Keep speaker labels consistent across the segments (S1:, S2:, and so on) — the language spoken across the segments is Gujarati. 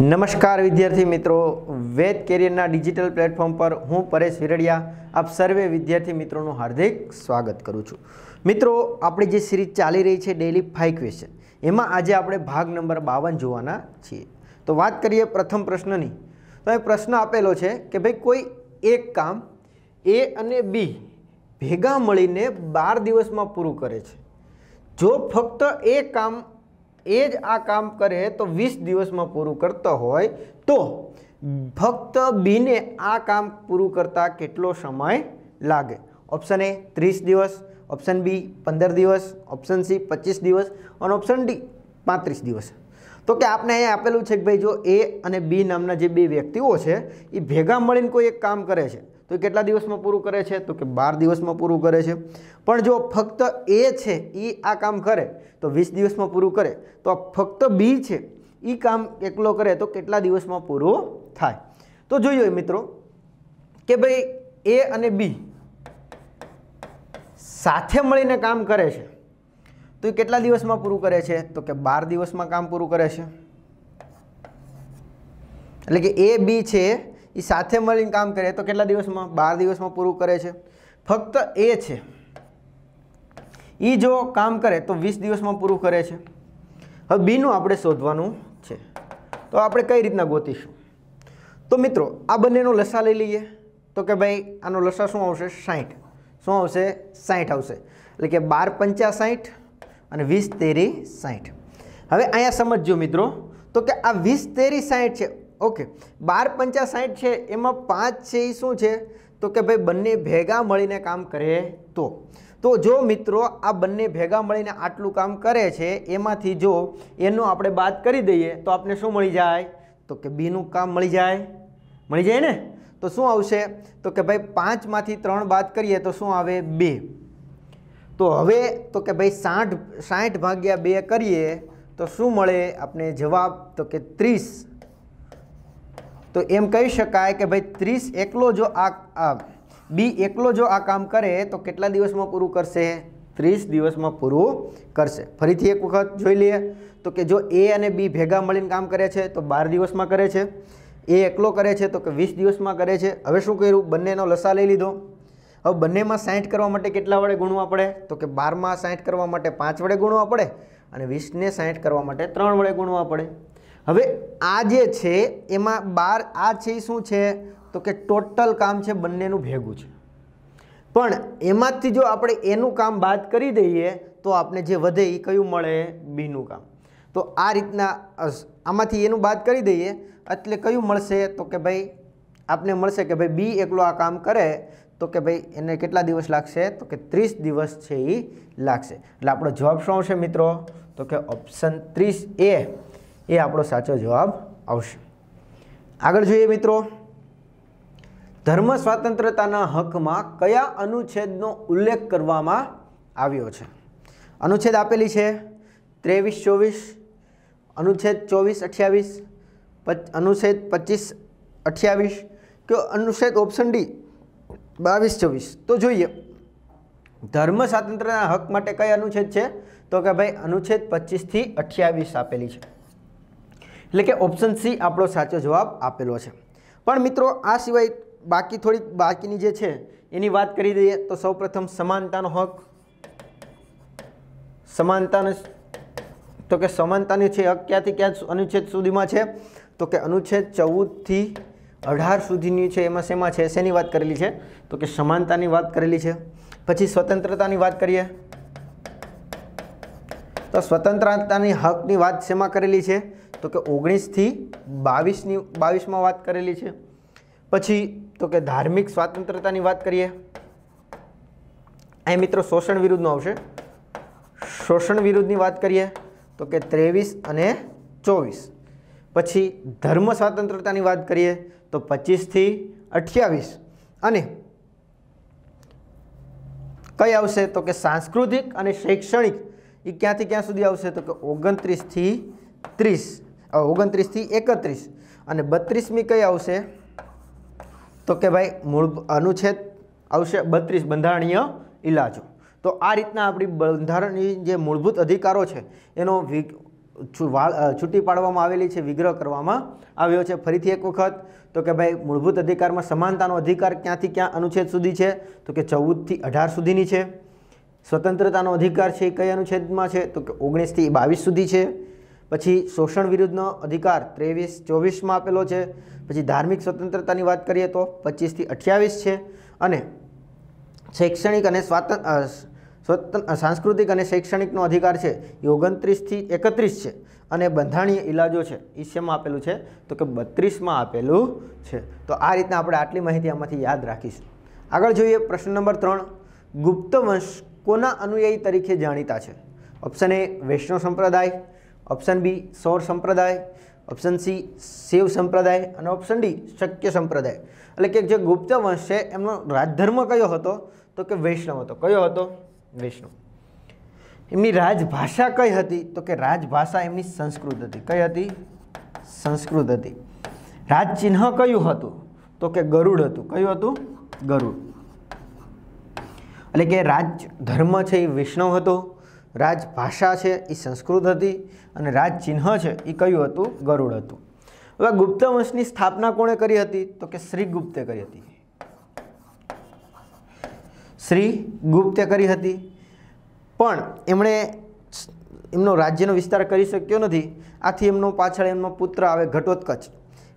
S1: નમસ્કાર વિદ્યાર્થી મિત્રો વેદ કેરિયરના ડિજિટલ પ્લેટફોર્મ પર હું પરેશ વિરડિયા આપ સર્વે વિદ્યાર્થી મિત્રોનું હાર્દિક સ્વાગત કરું છું મિત્રો આપણી જે સિરીઝ ચાલી રહી છે ડેલી ફાઈવ ક્વેશ્ચન એમાં આજે આપણે ભાગ નંબર બાવન જોવાના છીએ તો વાત કરીએ પ્રથમ પ્રશ્નની તો એ પ્રશ્ન આપેલો છે કે ભાઈ કોઈ એક કામ એ અને બી ભેગા મળીને બાર દિવસમાં પૂરું કરે છે જો ફક્ત એ કામ એ જ આ કામ કરે તો વીસ દિવસમાં પૂરું કરતો હોય તો ફક્ત બીને આ કામ પૂરું કરતાં કેટલો સમય લાગે ઓપ્શન એ ત્રીસ દિવસ ઓપ્શન બી પંદર દિવસ ઓપ્શન સી પચીસ દિવસ અને ઓપ્શન ડી પાંત્રીસ દિવસ તો કે આપને અહીંયા આપેલું છે કે ભાઈ જો એ અને બી નામના જે બે વ્યક્તિઓ છે એ ભેગા મળીને કોઈ એક કામ કરે છે તો એ કેટલા દિવસમાં પૂરું કરે છે તો કે બાર દિવસમાં પૂરું કરે છે પણ જો ફક્ત એ છે એ આ કામ કરે તો વીસ દિવસમાં પૂરું કરે તો ફક્ત બી છે એ કામ એકલો કરે તો કેટલા દિવસમાં પૂરું થાય તો જોઈએ મિત્રો કે ભાઈ એ અને બી સાથે મળીને કામ કરે છે તો એ કેટલા દિવસમાં પૂરું કરે છે તો કે બાર દિવસમાં કામ પૂરું કરે છે એટલે કે એ બી છે એ સાથે મળીને કામ કરે તો કેટલા દિવસમાં બાર દિવસમાં પૂરું કરે છે ફક્ત એ છે એ જો કામ કરે તો વીસ દિવસમાં પૂરું કરે છે હવે બીનું આપણે શોધવાનું છે તો આપણે કઈ રીતના ગોતીશું તો મિત્રો આ બંનેનો લસા લઈ લઈએ તો કે ભાઈ આનો લસા શું આવશે સાઠ શું આવશે સાહીઠ આવશે એટલે કે બાર પંચાસ સાઠ અને વીસ તેરી સાઠ હવે અહીંયા સમજજો મિત્રો તો કે આ વીસ તેરી સાઠ છે ઓકે બાર પંચા સાઠ છે એમાં પાંચ છે એ શું છે તો કે ભાઈ બંને ભેગા મળીને કામ કરે તો તો જો મિત્રો આ બંને ભેગા મળીને આટલું કામ કરે છે એમાંથી જો એનું આપણે બાદ કરી દઈએ તો આપણે શું મળી જાય તો કે બીનું કામ મળી જાય મળી જાય ને તો શું આવશે તો કે ભાઈ પાંચમાંથી ત્રણ બાદ કરીએ તો શું આવે બે તો હવે તો કે ભાઈ સાઠ સાઠ ભાગ્યા બે કરીએ તો શું મળે આપણે જવાબ તો કે ત્રીસ તો એમ કહી શકાય કે ભાઈ ત્રીસ એકલો જો આ બી એકલો જો આ કામ કરે તો કેટલા દિવસમાં પૂરું કરશે ત્રીસ દિવસમાં પૂરું કરશે ફરીથી એક વખત જોઈ લઈએ તો કે જો એ અને બી ભેગા મળીને કામ કરે છે તો બાર દિવસમાં કરે છે એ એકલો કરે છે તો કે વીસ દિવસમાં કરે છે હવે શું કર્યું બંનેનો લસા લઈ લીધો હવે બંનેમાં સાઠ કરવા માટે કેટલા વડે ગુણવા પડે તો કે બારમાં સાઠ કરવા માટે પાંચ વડે ગુણવા પડે અને વીસને સાઠ કરવા માટે ત્રણ વડે ગુણવા પડે હવે આ જે છે એમાં બાર આ છે એ શું છે તો કે ટોટલ કામ છે બંનેનું ભેગું છે પણ એમાંથી જો આપણે એનું કામ બાદ કરી દઈએ તો આપણે જે વધે એ કયું મળે બીનું કામ તો આ રીતના આમાંથી એનું બાદ કરી દઈએ એટલે કયું મળશે તો કે ભાઈ આપને મળશે કે ભાઈ બી એકલો આ કામ કરે તો કે ભાઈ એને કેટલા દિવસ લાગશે તો કે ત્રીસ દિવસ છે એ લાગશે એટલે આપણો જવાબ શું આવશે મિત્રો તો કે ઓપ્શન ત્રીસ એ એ આપણો સાચો જવાબ આવશે આગળ જોઈએ મિત્રો ધર્મ સ્વાતંત્રતાના હકમાં કયા અનુચ્છેદનો ઉલ્લેખ કરવામાં આવ્યો છે અનુચ્છેદ આપેલી છે ત્રેવીસ ચોવીસ અનુચ્છેદ ચોવીસ અઠ્યાવીસ અનુચ્છેદ પચીસ અઠ્યાવીસ કે અનુચ્છેદ ઓપ્શન ડી બાવીસ ચોવીસ તો જોઈએ ધર્મ સ્વાતંત્રના હક માટે કઈ અનુચ્છેદ છે તો કે ભાઈ અનુચ્છેદ પચીસથી અઠ્યાવીસ આપેલી છે એટલે કે ઓપ્શન સી આપણો સાચો જવાબ આપેલો છે પણ મિત્રો આ સિવાય બાકી થોડીક બાકીની જે છે એની વાત કરી દઈએ તો સૌપ્રથમ સમાનતાનો હક સમાનતાનો તો કે સમાનતાની છે હક ક્યાંથી ક્યાં અનુચ્છેદ સુધીમાં છે તો કે અનુચ્છેદ ચૌદથી અઢાર સુધીની છે એમાં શેમાં છે શેની વાત કરેલી છે તો કે સમાનતાની વાત કરેલી છે પછી સ્વતંત્રતાની વાત કરીએ તો સ્વતંત્રતાની હકની વાત શેમાં કરેલી છે તો કે ઓગણીસથી બાવીસની બાવીસમાં વાત કરેલી છે પછી તો કે ધાર્મિક સ્વતંત્રતાની વાત કરીએ અહીં મિત્રો શોષણ વિરુદ્ધનો આવશે શોષણ વિરુદ્ધની વાત કરીએ તો કે ત્રેવીસ અને ચોવીસ પછી ધર્મ સ્વાતંત્રતાની વાત કરીએ તો પચીસથી અઠ્યાવીસ અને કઈ આવશે તો કે સાંસ્કૃતિક અને શૈક્ષણિક એ ક્યાંથી ક્યાં સુધી આવશે તો કે ઓગણત્રીસથી ત્રીસ ઓગણત્રીસથી એકત્રીસ અને બત્રીસમી કઈ આવશે તો કે ભાઈ મૂળ અનુચ્છેદ આવશે બત્રીસ બંધારણીય ઇલાજો તો આ રીતના આપણી બંધારણની જે મૂળભૂત અધિકારો છે એનો છૂટી પાડવામાં આવેલી છે વિગ્રહ કરવામાં આવ્યો છે ફરીથી એક વખત તો કે ભાઈ મૂળભૂત અધિકારમાં સમાનતાનો અધિકાર ક્યાંથી ક્યાં અનુચ્છેદ સુધી છે તો કે ચૌદથી અઢાર સુધીની છે સ્વતંત્રતાનો અધિકાર છે એ કઈ અનુચ્છેદમાં છે તો કે ઓગણીસથી બાવીસ સુધી છે પછી શોષણ વિરુદ્ધનો અધિકાર ત્રેવીસ ચોવીસમાં આપેલો છે પછી ધાર્મિક સ્વતંત્રતાની વાત કરીએ તો પચીસથી અઠ્યાવીસ છે અને શૈક્ષણિક અને સ્વાતંત્ર સાંસ્કૃતિક અને શૈક્ષણિકનો અધિકાર છે એ ઓગણત્રીસથી એકત્રીસ છે અને બંધારણીય ઇલાજો છે ઈસ્યમાં આપેલું છે તો કે બત્રીસમાં આપેલું છે તો આ રીતના આપણે આટલી માહિતી આમાંથી યાદ રાખીશું આગળ જોઈએ પ્રશ્ન નંબર ત્રણ ગુપ્ત વંશ કોના અનુયાયી તરીકે જાણીતા છે ઓપ્શન એ વૈષ્ણવ સંપ્રદાય ઓપ્શન બી સૌર સંપ્રદાય ઓપ્શન સી શિવ સંપ્રદાય અને ઓપ્શન ડી શક્ય સંપ્રદાય એટલે કે જે ગુપ્ત વંશ છે એમનો રાજધર્મ કયો હતો તો કે વૈષ્ણવ હતો કયો હતો વૈષ્ણવ એમની રાજભાષા કઈ હતી તો કે રાજભાષા એમની સંસ્કૃત હતી કઈ હતી સંસ્કૃત હતી રાજચિહ્ન કયું હતું તો કે ગરુડ હતું કયું હતું ગરુડ એટલે કે રાજ ધર્મ છે એ વૈષ્ણવ હતો રાજભાષા છે એ સંસ્કૃત હતી અને રાજચિહ્ન છે એ કયું હતું ગરુડ હતું હવે ગુપ્ત વંશની સ્થાપના કોણે કરી હતી તો કે શ્રી ગુપ્તે કરી હતી શ્રી ગુપ્તે કરી હતી પણ એમણે એમનો રાજ્યનો વિસ્તાર કરી શક્યો નથી આથી એમનો પાછળ એમનો પુત્ર આવે ઘટોત્કચ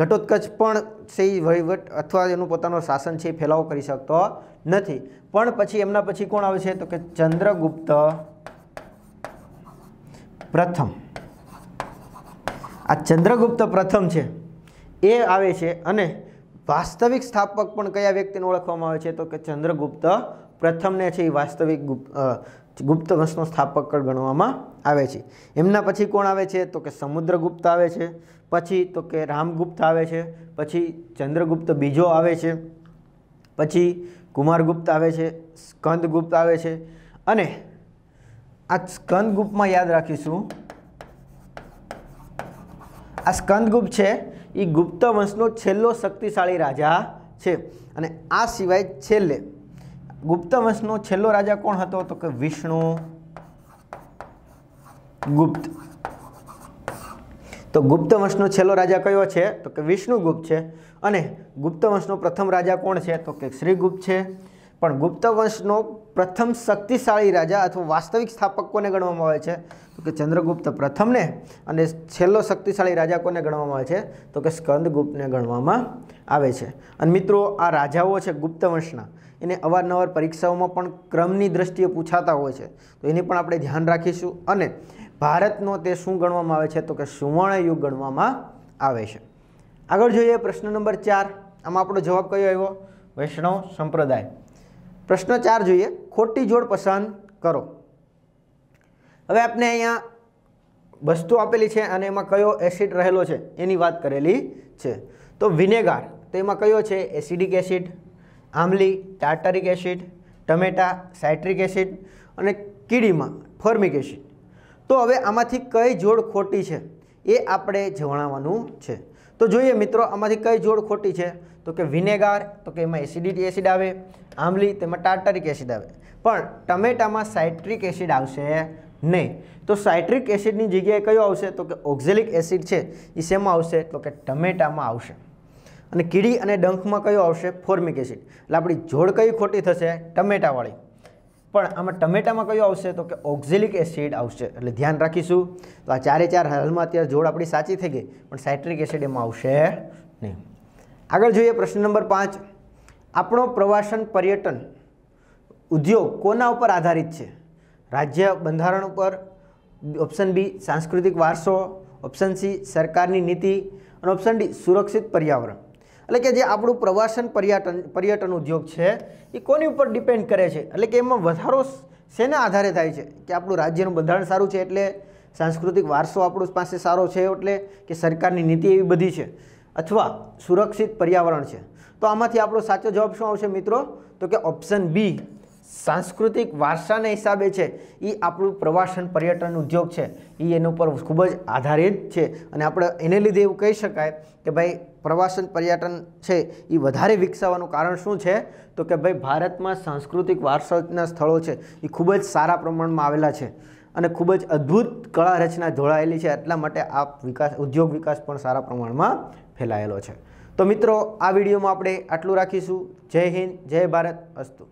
S1: ઘટોત્કચ પણ છે વહીવટ અથવા એનું પોતાનો શાસન છે એ ફેલાવો કરી શકતો નથી પણ પછી એમના પછી કોણ આવે છે તો કે ચંદ્રગુપ્ત પ્રથમ આ ચંદ્રગુપ્ત પ્રથમ છે એ આવે છે અને વાસ્તવિક સ્થાપક પણ કયા વ્યક્તિને ઓળખવામાં આવે છે તો કે ચંદ્રગુપ્ત પ્રથમને છે એ વાસ્તવિક ગુપ્ત વંશનો સ્થાપક ગણવામાં આવે છે એમના પછી કોણ આવે છે તો કે સમુદ્રગુપ્ત આવે છે પછી તો કે રામગુપ્ત આવે છે પછી ચંદ્રગુપ્ત બીજો આવે છે પછી કુમારગુપ્ત આવે છે સ્કંદગુપ્ત આવે છે અને આ સ્કંદ ગુપ્તમાં યાદ રાખીશું આ સ્કંદગુપ્ત છે એ ગુપ્ત વંશનો છેલ્લો શક્તિશાળી રાજા છે અને આ સિવાય છેલ્લે ગુપ્ત વંશનો છેલ્લો રાજા કોણ હતો તો કે વિષ્ણુ ગુપ્ત તો ગુપ્ત વંશનો છેલ્લો રાજા કયો છે તો કે વિષ્ણુગુપ્ત છે અને ગુપ્ત વંશનો પ્રથમ રાજા કોણ છે તો કે શ્રીગુપ્ત છે પણ ગુપ્ત વંશનો પ્રથમ શક્તિશાળી રાજા અથવા વાસ્તવિક સ્થાપક કોને ગણવામાં આવે છે તો કે ચંદ્રગુપ્ત પ્રથમને અને છેલ્લો શક્તિશાળી રાજા કોને ગણવામાં આવે છે તો કે સ્કંદગુપ્તને ગણવામાં આવે છે અને મિત્રો આ રાજાઓ છે ગુપ્ત વંશના એને અવારનવાર પરીક્ષાઓમાં પણ ક્રમની દ્રષ્ટિએ પૂછાતા હોય છે તો એને પણ આપણે ધ્યાન રાખીશું અને ભારતનો તે શું ગણવામાં આવે છે તો કે સુવર્ણ યુગ ગણવામાં આવે છે આગળ જોઈએ પ્રશ્ન નંબર ચાર આમાં આપણો જવાબ કયો આવ્યો વૈષ્ણવ સંપ્રદાય પ્રશ્ન ચાર જોઈએ ખોટી જોડ પસંદ કરો હવે આપણે અહીંયા વસ્તુ આપેલી છે અને એમાં કયો એસિડ રહેલો છે એની વાત કરેલી છે તો વિનેગાર તો એમાં કયો છે એસિડિક એસિડ આમલી ટાર્ટરિક એસિડ ટમેટા સાઇટ્રિક એસિડ અને કીડીમાં ફોર્મિક એસિડ તો હવે આમાંથી કઈ જોડ ખોટી છે એ આપણે જણાવવાનું છે તો જોઈએ મિત્રો આમાંથી કઈ જોડ ખોટી છે તો કે વિનેગાર તો કે એમાં એસિડિટી એસિડ આવે આમલી તેમાં ટાર્ટરિક એસિડ આવે પણ ટમેટામાં સાઇટ્રિક એસિડ આવશે નહીં તો સાઇટ્રિક એસિડની જગ્યાએ કયો આવશે તો કે ઓક્ઝેલિક એસિડ છે એ શેમાં આવશે તો કે ટમેટામાં આવશે અને કીડી અને ડંખમાં કયો આવશે ફોર્મિક એસિડ એટલે આપણી જોડ કઈ ખોટી થશે ટમેટાવાળી પણ આમાં ટમેટામાં કયું આવશે તો કે ઓક્ઝેલિક એસિડ આવશે એટલે ધ્યાન રાખીશું તો આ ચારે ચાર હાલમાં અત્યારે જોડ આપણી સાચી થઈ ગઈ પણ સાઇટ્રિક એસિડ એમાં આવશે નહીં આગળ જોઈએ પ્રશ્ન નંબર પાંચ આપણો પ્રવાસન પર્યટન ઉદ્યોગ કોના ઉપર આધારિત છે રાજ્ય બંધારણ ઉપર ઓપ્શન બી સાંસ્કૃતિક વારસો ઓપ્શન સી સરકારની નીતિ અને ઓપ્શન ડી સુરક્ષિત પર્યાવરણ એટલે કે જે આપણું પ્રવાસન પર્યટન પર્યટન ઉદ્યોગ છે એ કોની ઉપર ડિપેન્ડ કરે છે એટલે કે એમાં વધારો શેના આધારે થાય છે કે આપણું રાજ્યનું બંધારણ સારું છે એટલે સાંસ્કૃતિક વારસો આપણું પાસે સારો છે એટલે કે સરકારની નીતિ એવી બધી છે અથવા સુરક્ષિત પર્યાવરણ છે તો આમાંથી આપણો સાચો જવાબ શું આવશે મિત્રો તો કે ઓપ્શન બી સાંસ્કૃતિક વારસાના હિસાબે છે એ આપણું પ્રવાસન પર્યટન ઉદ્યોગ છે એ એના ઉપર ખૂબ જ આધારિત છે અને આપણે એને લીધે એવું કહી શકાય કે ભાઈ પ્રવાસન પર્યટન છે એ વધારે વિકસાવાનું કારણ શું છે તો કે ભાઈ ભારતમાં સાંસ્કૃતિક વારસાના સ્થળો છે એ ખૂબ જ સારા પ્રમાણમાં આવેલા છે અને ખૂબ જ અદ્ભુત કળા રચના જોડાયેલી છે એટલા માટે આ વિકાસ ઉદ્યોગ વિકાસ પણ સારા પ્રમાણમાં ફેલાયેલો છે તો મિત્રો આ વિડીયોમાં આપણે આટલું રાખીશું જય હિન્દ જય ભારત અસ્તુ